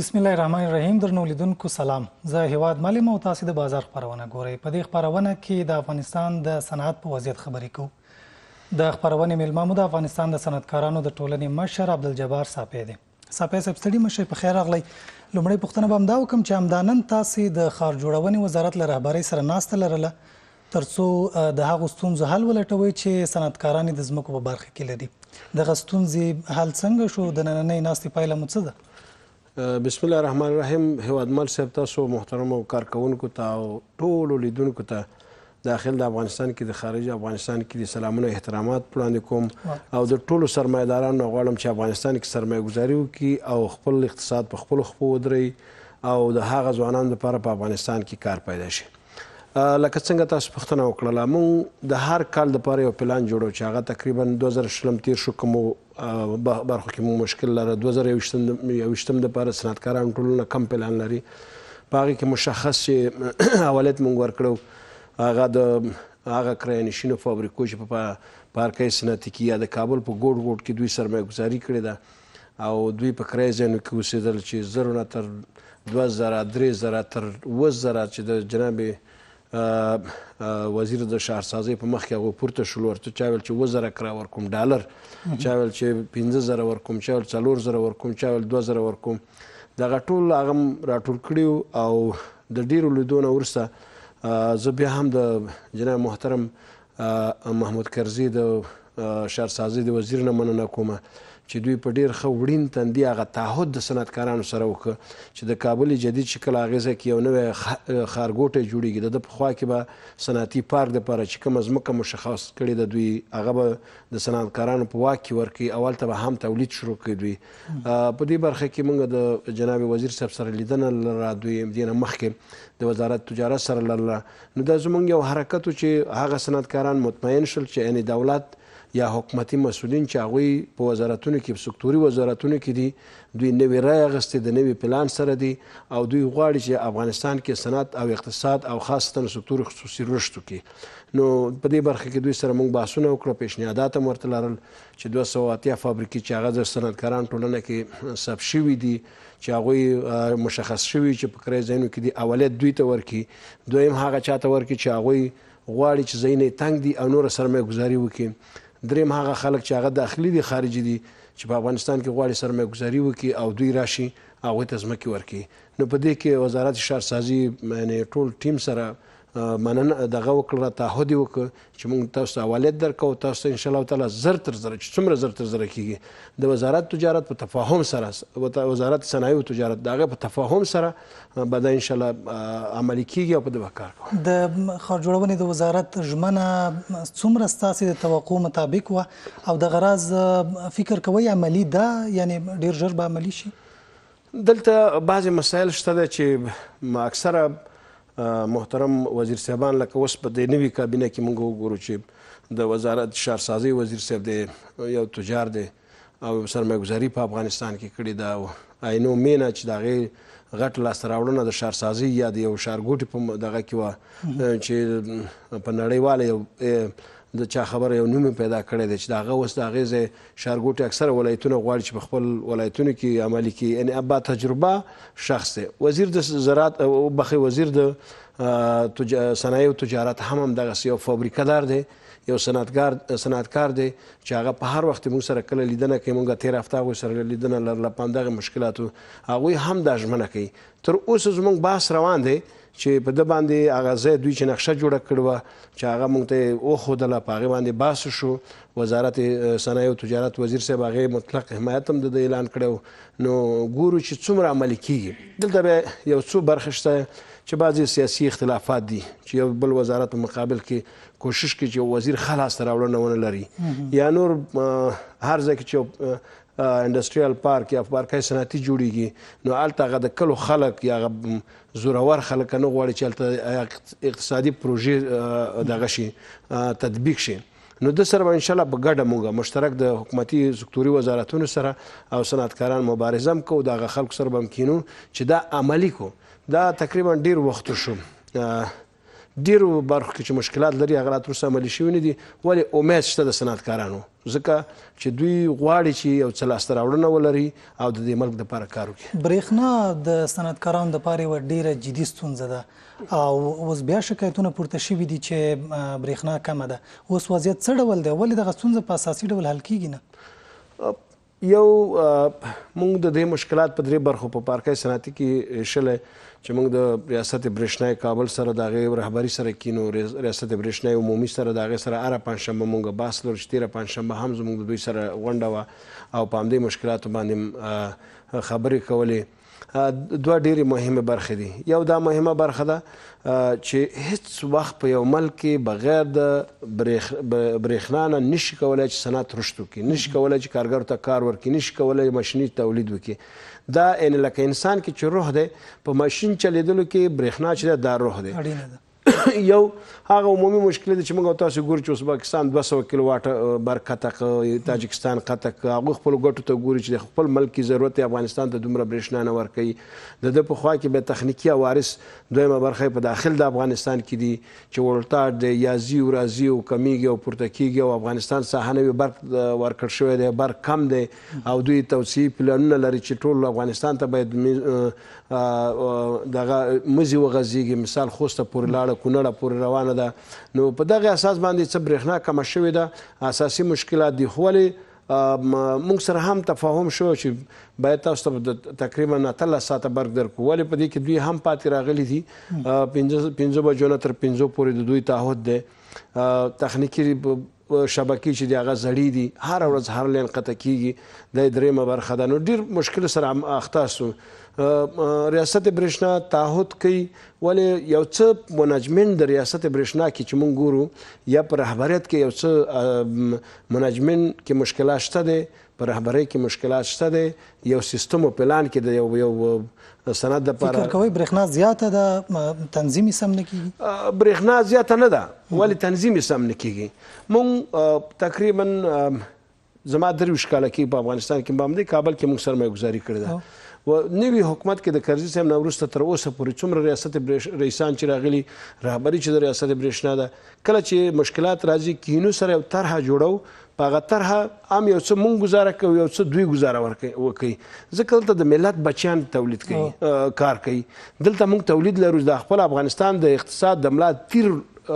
بسم الله الرحمن الرحیم درنو لیدونکو سلام زه هیواد مالیم او تاسو د بازار خبرونه ګورئ په دې خبرونه کې د افغانستان د صنعت په وضعیت خبرې کوو د خبرونه میلمه مو د افغانستان د صنعتکارانو د ټولنې مشر عبدالجبار صاحب دی صاحب صاحب ستړي مشه په خیر اغلی لومړی پښتنه به امدا وکم چې امدانن تاسو د خار جوړونې وزارت له رهبری سره ناسته لرله ترڅو د هغو ستونزو حل ولټوي چې صنعتکاران د زمکو په برخه کې لري د غستونځي حل څنګه شو د نننې ناستې پایله مو څه ده بسم الله الرحمن الرحیم هوادمل صاحب تاسو محترم او کارکونکو ته او ټولو لیدونکو ته داخل د افغانستان کې د خارج افغانستان کې د سلامونه احترامات وړاندې کوم او د ټولو سرمایدارانو غواړم چې افغانستان کې سرمایه گذاري وکړي او خپل اقتصاد په خپل خپل ودري او د هغه ځوانانو لپاره په افغانستان کې کار پیدا شي لکه څنګه تاسو پوښتنه وکړه موږ د هر کال د پاره یو پلان جوړو چې هغه تقریبا 2000 شلم تیر شو کوم برخه کې مو مشکل لره 2021 یوشتم د پاره صنعتکاران ټولنه کم پلان لري باغې کې مشخص اولت مونږ ورکړو هغه د هغه کرایانشینو فابریکو چې په پارکې صنعتي کې یا د کابل په ګوډ ګوډ کې دوی سرمایه گذاري کړې ده او دوی په کرایزینو کې اوسېدل چې زرونه تر 2000 3000 تر 2000 چې د جناب وزیر د شهرسازۍ په مخ کې هغوی پورته شول ورته چا ویل چې اووه زره کرا ورکوم ډالر چا ویل چې پنځه زره ورکوم چا ویل څلور زره ورکوم چا ویل دوه زره ورکوم دغه ټول هغه راټول کړي او د ډیرو لیدو نه وروسته زه بیا هم د جناب محترم محمود کرزي د شهرسازۍ د وزیر نه مننه کومه چې دوی په ډیر خو وړین تندي هغه تعهد د صنعتکارانو سره وکړ چې د کابل جدید شکل اغیزه کې یو نوې خارګوټه جوړیږي د پخوا کې به صنعتي پارک د لپاره چې کوم ځمکه مشخص کړي د دوی هغه به د صنعتکارانو په واک کې ورکړي اول ته به هم تولید شروع کړي دوی په دې برخه کې موږ د جناب وزیر صاحب سره لیدنه لرا دوی دینه مخکې د وزارت تجارت سره لرله نو دا زمونږ یو حرکت چې هغه صنعتکاران مطمئن شول چې یعنی دولت یا حکومتي مسولین چې هغوی په وزارتونو کې سکتوري وزارتونو کې دي دوی نوې رای اخیستې د نوې پلان سره دي او دوی غواړي چې افغانستان کې صنعت او اقتصاد او خاصتا سکتور خصوصي رشد وکړي نو په دې برخه کې دوی سره موږ بحثونه وکړو پیشنهادات هم ورته لرل چې دوه سوه اتیا فابریکې چې هغه د صنعتکاران ټولنه کې ثبت شوي دي چې هغوی مشخص شوي چې په کرایه ځایونو کې دي اولیت دوی ته ورکړي دویم هغه چاته ورکړي چې هغوی غواړي چې ځایونه تنگ دي او نور سرمایه گذاري وکړي دریم هغه خلک چې هغه داخلي دي خارجي دي چې په افغانستان کې غواړي سرمایه‌ګذاري وکړي او دوی راشي هغه ته ځمکه ورکړي نو په دې کې وزارت شهرسازي یعنی ټول ټیم سره منن دغه وکړه تعهد وکړه چې موږ تاسو ته حوالیت درکو تاسو ان شاء الله تعالی زر تر زر چې څومره زر تر زر کیږي د وزارت تجارت په تفاهم سره وزارت صنایع او تجارت دغه په تفاهم سره به دا ان شاء الله عملی کیږي او په دغه کار کوو د خارجوړونې د وزارت ژمنه څومره ستاسو د توقع مطابق و او د غراز فکر کوي عملی ده یعنی ډیر ژر به عملی شي دلته بعضی مسایل شته چې اکثره محترم وزیر صاحبان لکه اوس په دې نوي کابینه کې موږ وګورو چې د وزارت شهرسازۍ وزیر صاحب دی یو تجار دی او سرمایه‌ګذاري په افغانستان کې کړې ده او آینو مینا چې دا غي غټ لاس راوړنه د شهرسازۍ یا د یو شارګوټي په دغه کې و چې په نړیواله د چا خبره یو نوم پیدا کړی دی چې د هغه اوس د هغې ځای ښارګوټي اکثره ولایتونه غواړي چې په خپل ولایتونو کې عملي کړي یعنې با تجربه شخص دی وزیر د زراعت بخې وزیر د صنایع او تجارت هم همدغسې یو فابریکهدار دی یو صنعتګار صنعتکار دی چې هغه په هر وخت موږ سره کله لیدنه کوي موږ تیر هفته هغوی سره لیدنه لرله په همدغه مشکلاتو هغوی هم دا ژمنه کوي تر اوسه زموږ بحث روان دی چې په د باندې هغه ځای دوی چې نقشه جوړه کړوه چې هغه موږ ته وښودله په هغې باندې باسه شو وزارت صنایع او تجارت وزیر صاحب هغې مطلق حمایت هم د اعلان کړی نو ګورو چې څومره عملي کیږي دلته بیا یو څو برخې شته چې بعضې سیاسي اختلافات دي چې یو بل وزارت په مقابل کې کوشش کوي چې وزیر خلاص ته راوړنه ونه لري یا نور هر ځای کې چې انډستریال پارک یا پارک صنعتي جوړیږي نو الته غد کلو خلک یا زورور خلک نه غواړي چې الته اقتصادي پروژې دغه شي تطبیق شي نو د سره ان شاء الله په ګډه موږ مشترک د حکومتي سکتوري وزارتونو سره او صنعتکاران مبارزه هم کوو دغه خلکو سره به کینو چې دا عملی کو دا تقریبا ډیر وخت شو ډیرو برخو کې چې مشکلات لري هغه لا تر اوسه عملي شوي نه دي ولې امید شته د صنعتکارانو ځکه چې دوی غواړي چې یو څه لاسته راوړنه ولري او د دې ملک دپاره کار وکړي برېښنا د صنعتکارانو دپاره یوه ډېره جدي ستونزه ده او اوس بیا شکایتونه پورته شوي دي چې برېښنا کمه ده اوس وضعیت څه ډول دی ولې دغه ستونزه په اساسي ډول حل کیږي نه یو موږ د دې مشکلات په درې برخو په پارکای صنعتي کې شله چې موږ د ریاست برښنای کابل سره د غیر رهبری سره کینو ریاست برښنای عمومي سره د غیر سره اره پنځم موږ باس لور شتیره پنځم هم زموږ دوی سره غونډه و او په همدې مشکلاتو باندې خبرې کولې دوه ډېرې مهمه برخې دي یو دا مهمه برخه ده چې هیڅ وخت په یو ملک کې بغیر د برېښنا نه نشي کولی چې صنعت رشد وکړي نشي کولی چې کارګرو ته کار ورکړي نشي کولی ماشیني تولید وکړي دا ان لکه انسان کې چې روح دی په ماشین چلیدلو کې برېښنا چې ده دا روح دی یو هغه عمومي مشکل دي چې موږ تاسو ګورو چې ازبکستان 200 کیلو واټ بر قطق تاجکستان قطق هغه خپل ګټو ته ګوري چې خپل ملکی ضرورت افغانستان ته دومره برېښنا نه ورکړي د د په خوا کې به تخنیکی وارث دویمه برخه په داخل د افغانستان کې دي چې ولټار د یازی او رازی او کمیږي او پورته کیږي او افغانستان ساحنوي بر ورکړ شوی دی بر کم دی او دوی توسيع پلانونه لري چې ټول افغانستان ته باید دغه مزي وغځيږي مثال خوسته پورې لاړه کونړه پورې روانه ده نو په دغه اساس باندې څه برېښنا کمه شوې ده اساسي مشکلات دي خو موږ سره هم تفاهم شو چې باید تاسو ته تقریبا اتل ساعت برګ درکو ولې په دې کې دوی هم پاتې راغلي دي 15 15 بجو تر 15 پورې د دوی تعهد ده تخنیکی شبکې چې د هغه زړې دي هر ورځ هر لین قطع کیږي د درېمه برخه ده نو ډیر مشکل سره اخته سو ریاست برېښنا تعهد کوي ولې یو څه منجمنت د ریاست برېښنا کې چې مونږ ګورو یا په رهبریت کې یو څه منجمنت کې مشکلات شته دي په رهبری کې مشکلات شته دي یو سیستم او پلان کې د یو یو سند لپاره فکر کوي برېښنا زیاته ده تنظیم سم نه کیږي برېښنا زیاته نه ده ولی تنظیم سم نه کیږي مونږ تقریبا زما درویش کاله کې په افغانستان کې باندې کابل کې مونږ سرمایه گذاري کړې ده و نوی حکومت کې د کرزي صاحب نورسته تر اوسه پورې څومره ریاست رئیسان چې راغلي رهبری چې د ریاست برېښنا ده کله چې مشکلات راځي کینو سره یو طرحه جوړو په هغه طرحه عام یو څه مونږ گزاره کوي یو څه دوی گزاره وکړي ځکه دلته د ملت بچیان تولید کوي کار کوي دلته مونږ تولید لرو د خپل افغانستان د اقتصاد د ملا تیر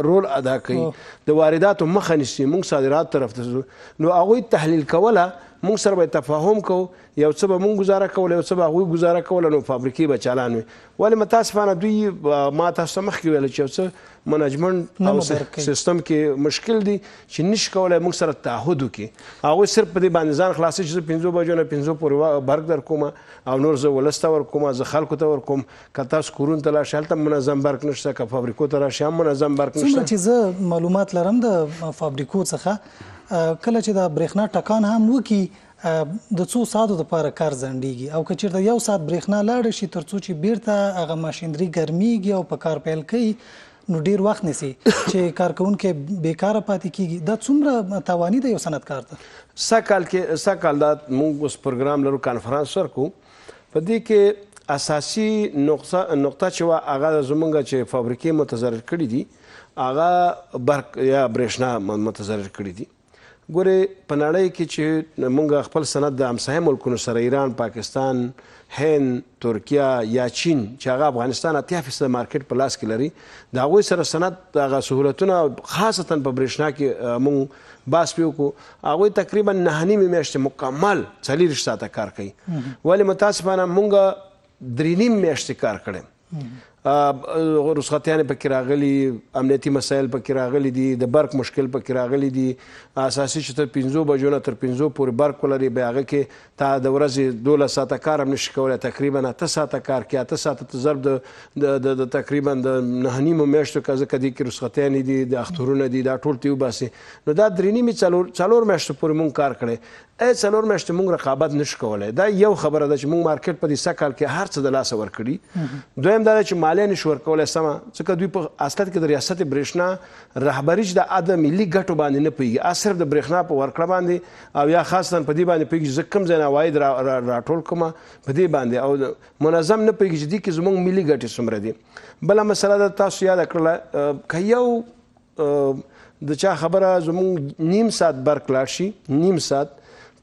رول ادا کوي د وارداتو مخه نیسي مونږ صادرات طرف ته نو هغه تحلیل کوله مونږ سره به تفاهم کو یو څه به مونږ گزاره کول یو څه به هغوی گزاره کول نو فابریکې به چالان وي ولې متاسفانه دوی ما تاسو مخکې ویل چې یو څه منجمنت او سیستم کې مشکل دي چې نش کولای موږ سره تعهد وکړي هغه صرف په دې باندې ځان خلاصې چې 15 بجو نه 15 پورې برګ در کوم او نور زه ولسته ور کوم زه خلکو ته ور کوم کته سکورون ته لا شالته منظم برګ نشته که فابریکو ته را شم منظم برګ نشته څومره چې زه معلومات لرم د فابریکو څخه کله چې د برېښنا ټکان هم وکی د څو ساعتو لپاره کار ځنډيږي او کچیرته یو ساعت برېښنا لاړ شي ترڅو چې بیرته هغه ماشينري ګرميږي او په کار پیل کوي نو ډیر وخت نسی چې کارکونکو بیکاره پاتې کیږي دا څومره توانی دی یو صنعتکار ته سکهال کې سکهال دا موږ اوس پروګرام لرو کانفرنس ورکو په دې کې اساسي نقطه نقطه چې هغه زمونږ چې فابریکې متضرر کړي دي هغه برق یا برېښنا متضرر کړي دي ګوره په نړۍ کې چې موږ خپل سند د همسایه ملکونو سره ایران پاکستان هند ترکیه یا چین چې هغه افغانستان اتیا فیصده مارکیټ په لاس کې لري د هغوی سره صنعت هغه سهولتونه خاصتا په برېښنا کې مونږ باس پې وکړو هغوی تقریبا نهه نیمې میاشتې مکمل څلېرویشت ساعته کار کوي ولې متاسفانه مونږ درې نیم میاشتې کار کړی رسختيان پکې راغلي امنیتي مسایل پکې راغلي دي د برق مشکل پکې راغلي دي اساسي چې تر 15 بجو نه تر 15 پورې برق ولري بیا هغه کې تا د ورځې 12 ساعته کار هم نشي کولای تقریبا 8 ساعته کار کې 8 ساعته ضرب د د تقریبا د نه نیم میاشتو کزه کدي کې رسختيان دي د اخترونه دي دا ټول تیو باسي نو دا درې نیمه څلور څلور میاشتو پورې مونږ کار کړی اې څلور میاشتو مونږ رقابت نشو کولای دا یو خبره ده چې مونږ مارکیټ په دې سکهال کې هر څه د لاس ور کړی دویم دا چې مالی نشو ورکولی سمه ځکه دوی په اصلت کې د ریاست برېښنا رهبري چې د اده ملي ګټو باندې نه پوهېږي صرف د برېښنا په ورکړه باندې او یا خاصتا په دې باندې پوهېږي چې کوم ځای نه عواید راټول کوم په دې باندې او منظم نه پوهېږي چې دې کې زموږ ملي ګټې څومره دي بله مسله ده تاسو یاد کړله که یو د چا خبره زموږ نیم ساعت برق لاړ شي نیم ساعت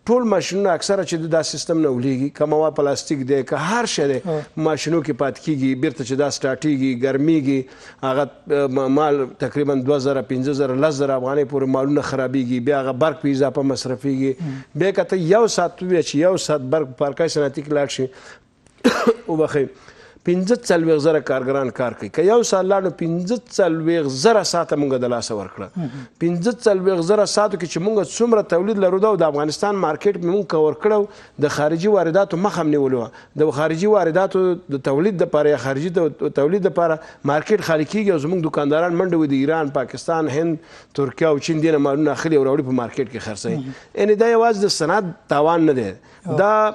ټول ماشینونه اکثره چې دا سیستم نه ولېږي کموا پلاستیک دی که هر شی دی ماشینو کې پات کیږي بیرته چې دا سټارټیږي ګرمیږي هغه مال تقریبا 2000 15000 10000 افغانۍ پورې مالونه خرابېږي بیا هغه برق په اضافه مصرفېږي بیا کته یو ساعت وی چې یو ساعت برق پارکای صنعتي کې لاړ شي او بخې 15 څلويغ زره کارګران کار کوي که یو سال لاړو 15 څلويغ زره ساته مونږ د لاس ورکړه 15 څلويغ زره ساتو کې چې مونږ څومره تولید لرو دا د افغانستان مارکیټ مونږ کور کړو د خارجي وارداتو مخ هم نیولو د خارجي وارداتو د تولید لپاره یا خارجي د تولید لپاره مارکیټ خالي کیږي او زمونږ دکانداران منډه وي د ایران پاکستان هند ترکیه او چین دینه مالونه اخلي او راوړي په مارکیټ کې خرڅوي یعنی دا یوازې د صنعت تاوان نه دی دا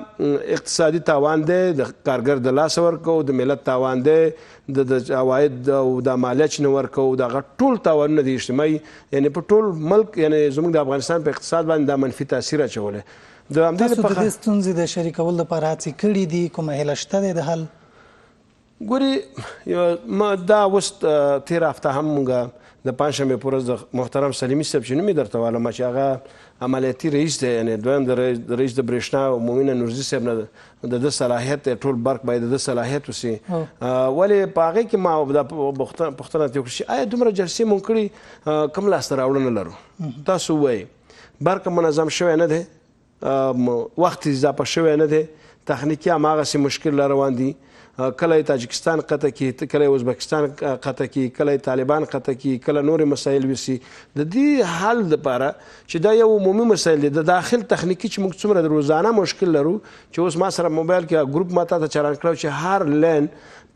اقتصادي تاوان دی د کارګر د لاس ورکو د ملت تاوان دی د عواید او د مالیه نه ورکو دا ټول تاوانونه دي اجتماعي یعنی په ټول ملک یعنی زموږ د افغانستان په اقتصاد باندې دا منفي تاثیر اچولی د همدې لپاره د ستونزې د شریکولو لپاره هڅې کړې دي کومه هیله شته د حل ګوري ما دا اوس تیر هفته هم مونږه د پنځشنبه پر ورځ محترم سلیمی صاحب چې نوم یې درته وایم چې هغه عملیاتي رئیس دی یعنی دویم د رئیس د برېښنا او مومنه نورزي صاحب نه د ده صلاحیت دی ټول برق باید د ده صلاحیت وسي ولې په هغې کې ما دا پوښتنه ترې وکړه چې آیا دومره جلسې مونږ کړي کوم لاسته راوړنه لرو تاسو ووایئ برق منظم شوی نه دی وخت اضافه شوی نه دی تخنیکي هماغسې مشکل را روان دي کله تاجکستان قطه کې کله ازبکستان قطه کې کله طالبان قطه کې کله نور مسایل وسی د دې حل لپاره چې دا یو عمومي مسایل دي د داخل تخنیکی چې موږ څومره روزانه مشکل لرو چې اوس ما سره موبایل کې ګروپ ماته ته چالان کړو چې هر لین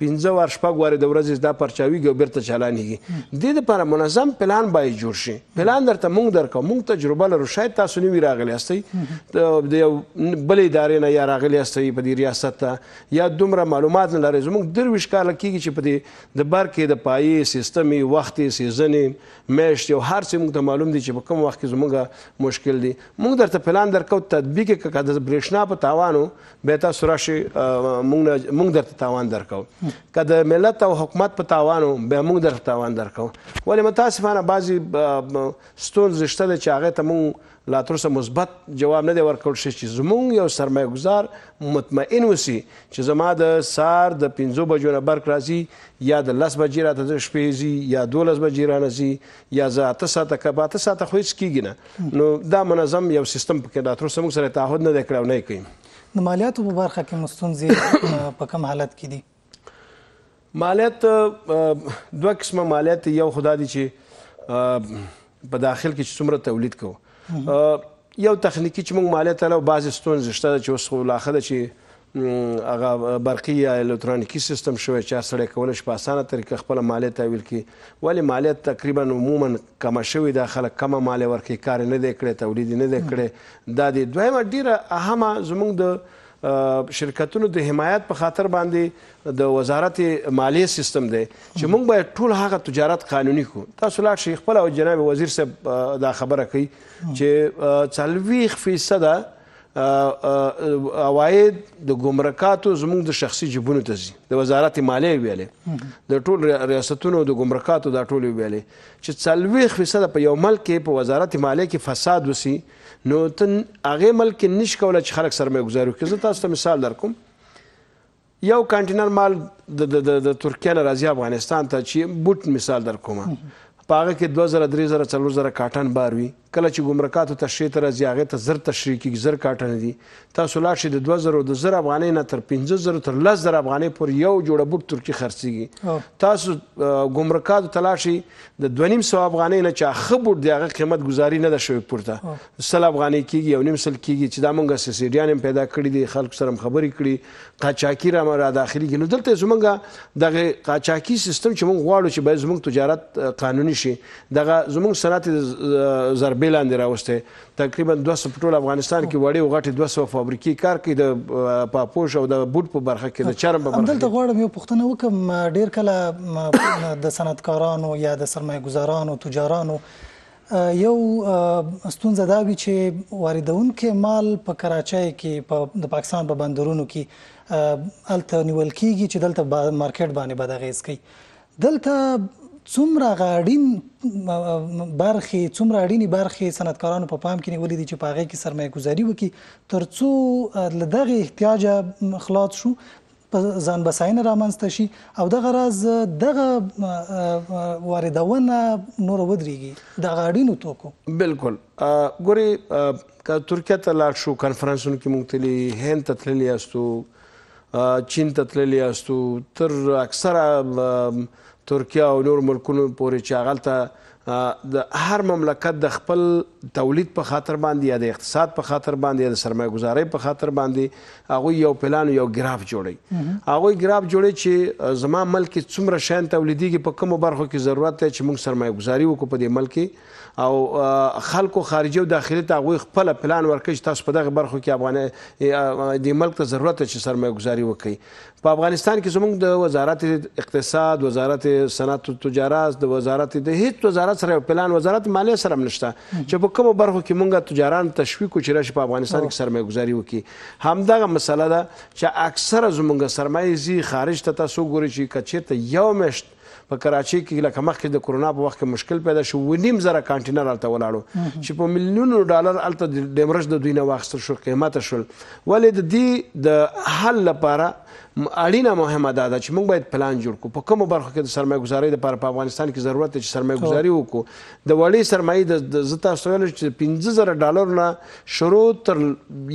15 ور شپږ ور د ورځې دا پرچاویږي او بیرته چلانیږي دې لپاره منظم پلان باید جوړ شي پلان درته مونږ درکو مونږ تجربه لرو شاید تاسو نوي راغلی یاستئ د یو بلې ادارې نه یا راغلی یاستئ په دې ریاست ته یا دومره معلومات نه لرئ زموږ درویشت کاله کېږي چې په دې د بار کې د پایې سیستم وختې سیزنې میاشتې او هر څه موږ ته معلوم دي چې په کوم وخت کې زموږ مشکل دي موږ درته پلان درکو تطبیق کې د برېښنا په تاوانو به تاسو راشي موږ موږ درته تاوان درکو که د ملت او حکومت په تاوان به موږ در تاوان درکو ولی متاسفانه بعضی ستونزې شته چې هغې ته موږ لا تر مثبت جواب نه دی ورکړل شوی چې زموږ یو سرمایه ګزار مطمئن اوسي چې زما د سهار د پنځو بجو نه برق راځي یا د لس بجې راته زه شپې ځي یا دولس بجې رانځي یا زه اته ساعته که په اته ساعته خو هېڅ کېږي نه نو دا منظم یو سیستم پکې لا تر اوسه موږ سره تعهد نه دی کړی او نه یې کوي د مالیاتو په برخه کې مستونزې په کم حالت کې دي مالیات دوه قسمه مالیات یو خدا دي چې په داخل کې چې څومره تولید کوو یو تخنیکی چې موږ مالیات له بعضې ستونزې شته چې اوس خو لاخه ده چې هغه برقي یا الکترونیکي سیستم شوی چې سړی کولی شي په اسانه طریقه خپله مالیه تحویل کړي ولې مالیات تقریبا عموما کمه شوې ده خلک کمه مالیه ورکوي کار یې نه دی کړی تولید یې نه دی کړی دا دی دویمه ډېره اهمه زموږ د شرکتونو د حمایت په خاطر باندې د وزارت مالیه سیستم دی چې موږ باید ټول هغه تجارت قانوني کو تاسو لا شیخ خپل او جناب وزیر صاحب دا خبره کوي چې 40% اواید د ګمرکاتو زموږ د شخصي جیبونو ته ځي د وزارت مالیه ویلې د ټول ریاستونو د ګمرکاتو دا ټول ویلې چې څلويخ فیصد په یو ملک کې په وزارت مالیه کې فساد وسی نو تن هغه ملک نش کولای چې خلک سرمایه گزارو کوي تاسو ته مثال درکوم یو کانټینر مال د د ترکیه نه راځي افغانستان ته چې بوت مثال درکوم پاغه کې 2000 3000 4000 کاټن بار وی کله چې ګمرکاتو تشریح ته راځي هغې ته زر تشریح کېږي زر کاټنه دي تاسو لاړ شئ د دوه زرو د زر افغانۍ نه تر پنځه زرو تر لس زره افغانۍ پورې یو جوړه بوټ ترکي خرڅېږي تاسو ګمرکاتو ته لاړ شئ د دوه نیم سوه افغانۍ نه چې ښه بوټ دی هغه قیمت ګزاري نه ده شوې پورته سل افغانۍ کېږي یو نیم سل کېږي چې دا مونږ سبسیډیان هم پیدا کړي دي خلکو سره خبرې کړي قاچاقي را را داخليږي نو دلته زمونږ دغه قاچاقي سیستم چې مونږ غواړو چې باید زمونږ تجارت قانوني شي دغه زمونږ صنعت ضربه ترتیبې لاندې راوستې تقریبا 200 ټول افغانستان کې وړې او غټې 200 فابریکې کار کوي د پاپوش او د بوټ په برخه کې د چرم په برخه دلته غواړم یو پوښتنه وکم ډیر کله د صنعتکارانو یا د سرمایه‌ګزارانو تجارانو یو ستونزه دا وی چې واردونکو مال په کراچۍ کې په د پاکستان په بندرونو کې الته نیول کیږي چې دلته مارکیټ باندې بدغیز کوي دلته څومره غاډین برخه څومره اړینی برخه صنعتکارانو په پا پام کې نیولې دي چې پاغه کې سرمایه گذاري وکړي ترڅو لدغه احتیاج خلاص شو په ځان بساین رامنځته شي او دغه راز دغه واردونه نور ودرېږي د غاډینو توکو بالکل ګوري که ترکیه ته لاړ شو کانفرنسونو کې مونږ تللی هند ته تللی یاستو چین ته تللی یاستو تر اکثره ترکیه او نور ملکونو پورې چې هغلته د هر مملکت د خپل تولید په خاطر باندې یا د اقتصاد په خاطر باندې یا د سرمایه گزاري په خاطر باندې هغه یو پلان یو ګراف جوړي هغه ګراف جوړي چې زما ملک څومره شین تولیديږي په کومو برخو کې ضرورت دی چې موږ سرمایه گزاري وکړو په دې ملک او خلکو خارجي او داخلي ته هغه خپل پلان ورکړي تاسو په دغه برخو کې افغان د ملک ته ضرورت چې سرمایه گزاري وکړي په افغانستان کې زموږ د وزارت اقتصاد وزارت صنعت او تجارت د وزارت د هیڅ وزارت سره پلان وزارت مالیه سره نشته چې په کوم برخو کې موږ تجاران تشویق چې راشي په افغانستان کې سرمایه گذاري وکي همدغه مسله ده چې اکثره زموږ سرمایه زی خارج ته تاسو ګورئ چې کچیرته یو مشت په کراچي کې لکه مخکې د کرونا په وخت کې مشکل پیدا شو و نیم زره کانټینر الته ولاړو چې په میلیونو ډالر الته د ډیمرج د دوی نه واخیستل شو قیمته شول ولې د دې د حل لپاره اړینه مهمه ده چې موږ باید پلان جوړ کړو په کومو برخو کې د سرمایه ګزارۍ لپاره په افغانستان کې ضرورت دی چې سرمایه ګزاري وکړو د وړې سرمایې د زتا سوال چې 15000 ډالر نه شروع تر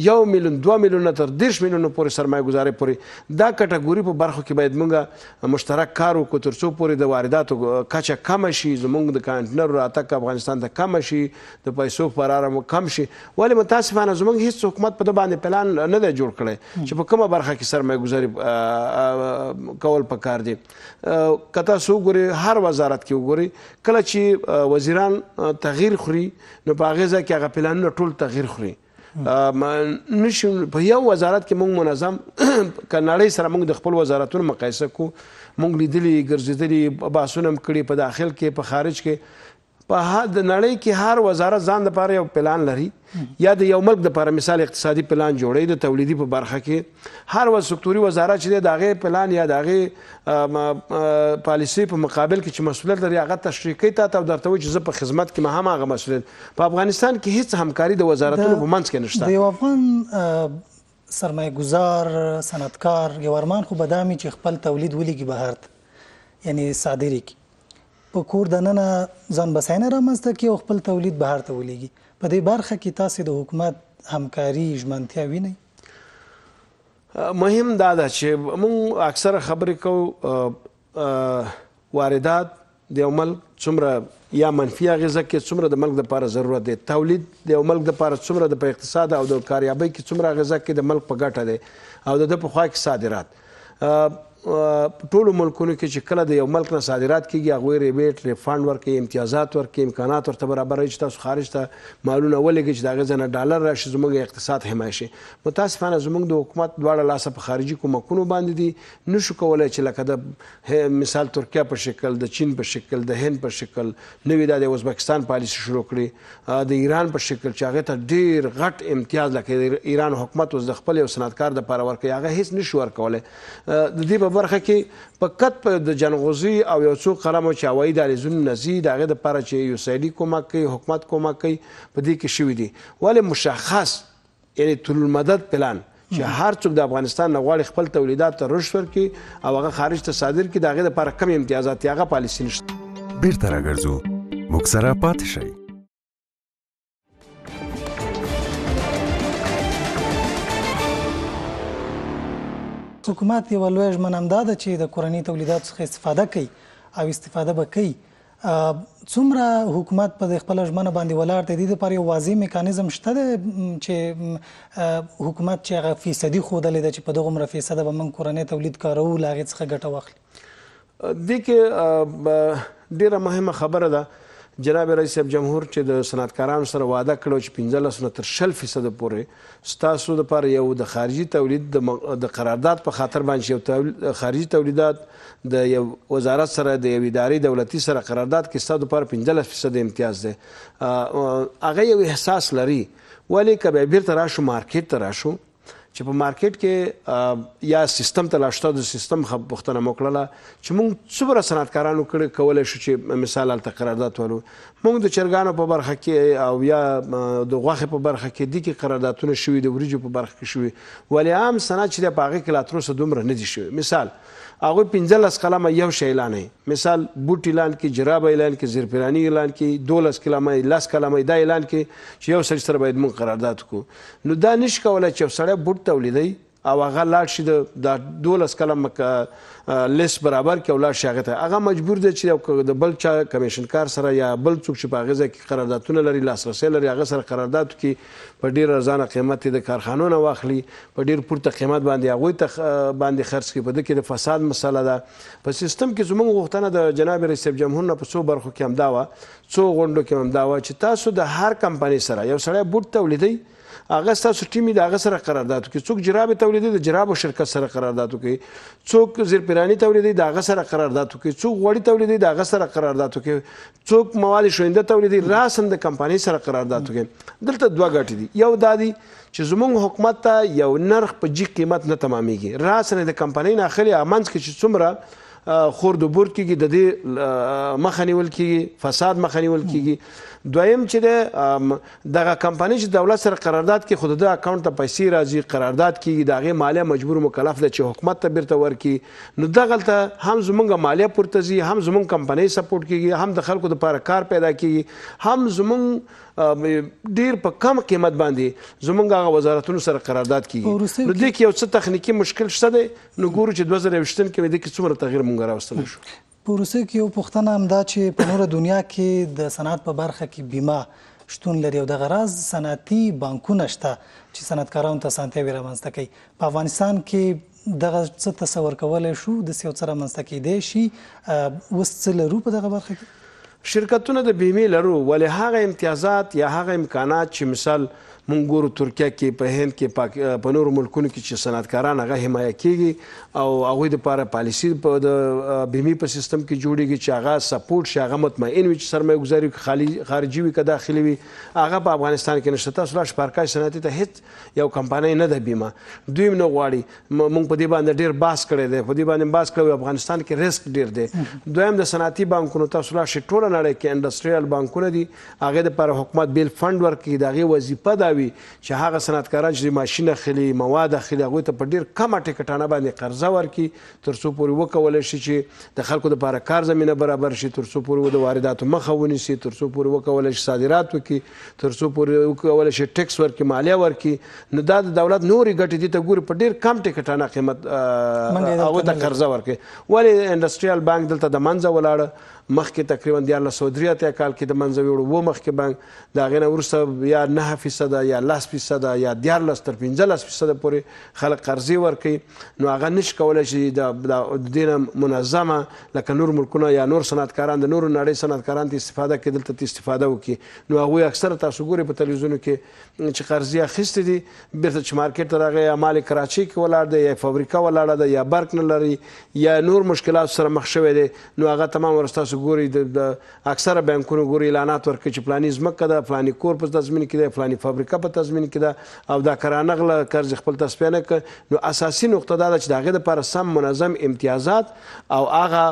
1 میلیون 2 میلیون تر 10 میلیون پورې سرمایه ګزاري پورې دا کټګوري په برخو کې باید موږ مشترک کار وکړو ترڅو پورې د وارداتو کچه کم شي زموږ د کانټینر راتګ افغانستان ته کم شي د پیسو فرار کم شي ولی متاسفانه زموږ هیڅ حکومت په د باندې پلان نه دی جوړ کړی چې په کومه برخه کې سرمایه ګزاري کول پکار دي کته سو ګوري هر وزارت کې وګوري کله چې وزیران تغییر خوري نو په غزه کې هغه پلانونه ټول تغییر خوري نشو په یو وزارت کې موږ منظم کناړي سره موږ د خپل وزارتونو مقایسه کو موږ لیدلې ګرځېدلې باسونم کړي په داخل کې په خارج کې په د نړۍ کې هر وزارت ځان لپاره یو پلان لري یا د یو ملک لپاره مثال اقتصادي پلان جوړی د تولیدي په برخه کې هر وز سکتوري وزارت چې د هغه پلان یا د هغه پالیسي په مقابل کې چې مسولیت لري هغه تشریح کوي ته او درته چې زه په خدمت کې مهم هغه مسولیت په افغانستان کې هیڅ همکاري د وزارتونو په منځ کې نشته د یو افغان سرمایه ګزار صنعتکار یو ارمان خو به دا مې چې خپل تولید ولېږي بهر ته یعنې صادر یې په کور دننه ځان بساینه رامنځته کړي او خپل تولید بهر ته ولیږي په دې برخه کې تاسو د حکومت همکاري ژمنتیا وینئ مهم دا ده چې موږ اکثر خبرې کوو واردات د یو ملک څومره یا منفي غذا کې څومره د ملک لپاره ضرورت دی تولید د یو ملک لپاره څومره د په اقتصاد او د کاریابۍ کې څومره غذا کې د ملک په ګټه دی او د په خوا کې صادرات ټولو ملکونو کې چې کله د یو ملک نه صادرات کیږي هغه ریبیټ ریفاند ورکوي امتیازات ورکوي امکانات ورته برابرې چې تاسو خارج ته مالونه ولګي چې د هغه ځنه ډالر راشي زموږ اقتصاد حمایه شي متاسفانه زموږ د حکومت دواړه لاسه په خارجي کومکونو باندې دي نشو کولای چې لکه د مثال ترکیه په شکل د چین په شکل د هند په شکل نوې د ازبکستان پالیسي شروع کړي د ایران په شکل چې هغه ته ډیر غټ امتیاز لکه ایران حکومت اوس د خپل یو صنعتکار د پاره ورکوي هغه هیڅ نشو ورکولای د دې په برخه کې په کټ د جنغوزي او یو څو قلم او چاوي د لزون نزي دغه د پاره چې یو سیلي کومک کوي حکومت کومک کوي په دې کې شوې دي ولې مشخص یعنی طول المدد پلان چې هر څوک د افغانستان نه غواړي خپل تولیدات ته رشد ورکړي او هغه خارج ته صادر کړي دغه د لپاره کم امتیازات یې هغه پالیسي نشته بیرته راګرځو موږ سره پاتې شئ حکومت یو لوی ژمن هم ده چې د کورنی تولیدات څخه استفاده کوي او استفاده به کوي څومره حکومت په خپل ژمنه باندې ولاړ دی د لپاره یو واضح میکانیزم شته چې حکومت چې هغه فیصدي خوده لید چې په دغه مر فیصد به من کورنۍ تولید کارو لاغې څخه ګټه واخلي د کې ډیره مهمه خبره ده جناب رئیس صاحب جمهور چې د صنعتکارانو سره وعده کړو چې 15 نه تر 20 فیصد پورې ستاسو لپاره یو د خارجي تولید د قرارداد په خاطر باندې یو خارجي تولیدات د یو وزارت سره د یو ادارې دولتي سره قرارداد کې ستاسو لپاره 15 فیصد امتیاز دی هغه یو احساس لري ولی کبه بیرته راشو مارکیټ ته راشو چې په مارکیټ کې یا سیستم ته لاشته د سیستم خپختنه موکړه چې موږ څومره صنعتکارانو کړي کولای شو چې مثال تل قرارداد ولو مونږ د چرګانو په برخه کې او یا د غوښې په برخه کې دي کې قراردادونه شوي د وریجو په برخه کې شوي ولی عام سند چې د پاغه کې لا تر اوسه دومره نه دي شوي مثال هغه 15 کلمه یو شی اعلان مثال بوټ اعلان کې جراب اعلان کې زیرپلانی اعلان کې 12 کلمه لاس کلمه دا اعلان کې چې یو سړی سره باید مون قرارداد کو نو دا نش کوله چې سړی بوټ تولیدي او هغه لاړ شي د 12 کلم لیست برابر کې ولر شي هغه هغه مجبور دی چې د بل چا کمیشن کار سره یا بل څوک چې په غزه کې قراردادونه لري لاسرسي لري هغه سره قرارداد کې په ډیر ارزانه قیمت د کارخانو نه واخلي په ډیر پورته قیمت باندې هغه ته باندې خرج کې په د کې د فساد مسله ده په سیستم کې زموږ غوښتنه د جناب رئیس جمهور نه په څو برخو کې هم دا و څو غونډو کې هم دا و چې تاسو د هر کمپني سره یو سړی بوت تولیدي هغه ستاسو ټیم د هغه سره قرارداد کوي څوک جراب تولیدي د جراب شرکت سره قرارداد کوي څوک زیرپیرانی تولیدي د هغه سره قرارداد کوي څوک غوړی تولیدي د هغه سره قرارداد کوي څوک مواد شونده تولیدي راسم د کمپانۍ سره قرارداد کوي دلته دوه ګټې دي یو دادی چې زمونږ حکومت ته یو نرخ په جګ قیمت نه تمامېږي راسنه د کمپنۍ نه اخلي امنځ کې چې څومره خورد و برد کیږي د دې مخنیول کیږي فساد مخنیول کیږي دویم چې دغه کمپنی چې دولت سره قرارداد کې خود د اکاونټ ته پیسې راځي قرارداد کیږي دغه مالیه مجبور مکلف ده چې حکومت ته بیرته ورکی نو دغه ته هم زمونږ مالیه پورته ځي هم زمونږ کمپنی سپورټ کیږي هم د خلکو لپاره کار پیدا کیږي هم زمونږ ډیر په کم قیمت باندې زمونږ هغه وزارتونو سره قرارداد کیږي نو د یو څه تخنیکی مشکل شته دی نو ګورو چې 2020 کې د څومره تغییر مونږ راوستل شو په روسي کې یو پښتنه هم دا چې په نوره دنیا کې د صنعت په برخه کې بیمه شتون لري او د غراز صنعتي بانکونه شته چې صنعتکارانو ته سانتي ویره منځته کوي په افغانستان کې دغه څه تصور کولای شو د سیو سره منځته کې دی شي وسڅ لرو په دغه برخه کې شرکتونه د بیمه لرو ولې هغه امتیازات یا هغه امکانات چې مثال مونږ ګورو ترکیه کې په هند کې پاک په نورو ملکونو کې چې صنعتکاران هغه حمایه کیږي او هغه د لپاره پالیسی په د بیمه په سیستم کې جوړیږي چې هغه سپورټ شي هغه مطمئن وي چې سرمایه گذاري خالي خارجي وي که داخلي وي هغه په افغانستان کې نشته تاسو لا شپارکای صنعتي ته هیڅ یو کمپنۍ نه ده بیمه دوی نه غواړي مونږ په دې باندې ډیر باس کړی دی په دې باندې باس کړی افغانستان کې ریسک ډیر دی دویم د صنعتي بانکونو تاسو لا شټوله نړۍ کې انډستریال بانکونه دي هغه د پر حکومت بیل فند ورکړي دغه وظیفه دا وي چې هغه صنعتکاران چې ماشینه خلی مواد اخلي هغه ته په ډیر کمه ټیکټانه باندې قرضه ورکي تر څو پورې وکول شي چې د خلکو لپاره کار زمينه برابر شي تر څو پورې د وارداتو مخه ونیسي تر څو پورې وکول شي صادرات وکي تر څو پورې وکول شي ټیکس ورکي مالیه ورکي نو دا د دولت نوري ګټې دي ته ګوري په ډیر کم ټیکټانه قیمت هغه ته قرضه ورکي ولی انډستریال بانک دلته د منځه ولاړه مخکې تقریبا د 1903 کال کې د منځوي وړو و مخکې بانک دا غنه ورسره یا 9% یا 10% یا 14 تر 15% پورې خلک قرضې ورکړي نو هغه نش کولای شي د دینه منظمه لکه نور ملکونه یا نور صنعتکاران د نور نړۍ صنعتکاران ته استفاده کې دلته استفاده وکړي نو هغه اکثر تاسو ګوري په تلویزیون کې چې قرضې اخیستې دي بیرته چې مارکیټ ته راغی یا مال کراچي کې ولاړ دی یا فابریکه ولاړه ده یا برق نه لري یا نور مشکلات سره مخ شوی دی نو هغه تمام ورستاسو تاسو ګوري د اکثره بانکونو ګوري اعلانات ورکړي چې پلاني ځمکه ده پلاني کور په تضمین کې ده پلاني فابریکه په تضمین کې ده او دا کرانه غل قرض خپل تصفیه نه نو اساسي نقطه دا ده چې داغه لپاره سم منظم امتیازات او هغه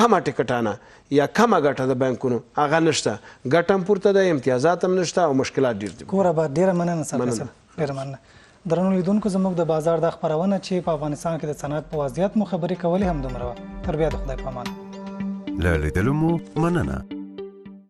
کمه ټیکټانه یا کمه ګټه د بانکونو هغه نشته ګټم پورته د امتیازات هم نشته او مشکلات ډیر دي کوره با ډیره مننه سره ډیره مننه درنو لیدونکو زموږ د بازار د خبرونه چې په افغانستان کې د صنعت په وضعیت مو خبرې کولې هم دومره تر بیا د خدای په امان له لیدلو مو مننه